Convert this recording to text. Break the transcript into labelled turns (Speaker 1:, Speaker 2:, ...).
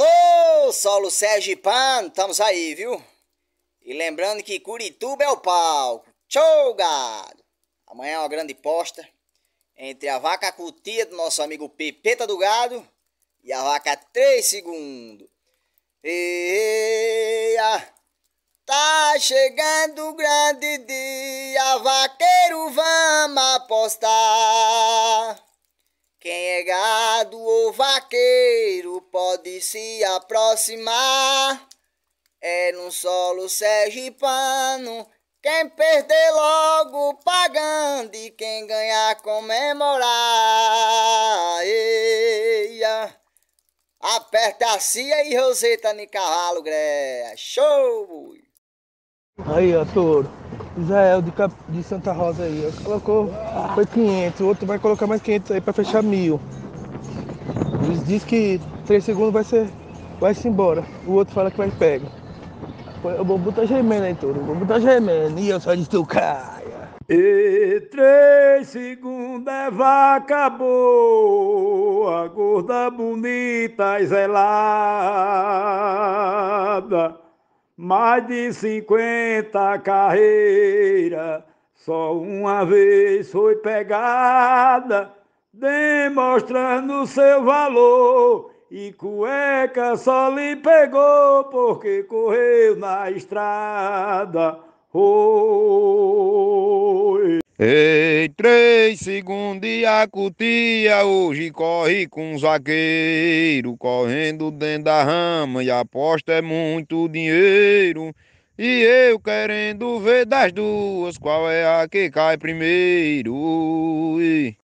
Speaker 1: Alô, solo Sérgio Pan, estamos aí, viu? E lembrando que Curituba é o palco. Tchau, gado! Amanhã é uma grande posta entre a vaca cutia do nosso amigo Pepeta do Gado e a vaca 3 segundos. Eia, tá chegando o grande dia, vaqueiro, vamos apostar. Quem é gado ou vaqueiro? pode se aproximar. É no solo sergipano. Quem perder logo pagando e quem ganhar comemorar. Eia. Aperta a Cia e Roseta cavalo Greia. Show!
Speaker 2: Aí, ó, touro. Israel é de, Cap... de Santa Rosa aí, ó. Colocou foi 500, o outro vai colocar mais 500 aí pra fechar mil. Eles diz que três segundos vai ser. Vai-se embora. O outro fala que vai pega. Eu vou botar gemendo aí tudo. Vou botar gemendo. E eu só disse tu caia.
Speaker 3: E
Speaker 2: três segundos
Speaker 3: é vaca boa, gorda bonita e zelada. Mais de 50 carreiras, só uma vez foi pegada, demonstrando seu valor e cueca só lhe pegou porque correu na estrada. Oi. Ei, três
Speaker 4: segundos e a cutia hoje corre com um zagueiro, correndo dentro da rama e aposta é muito dinheiro. E eu querendo ver das duas qual é a que cai primeiro.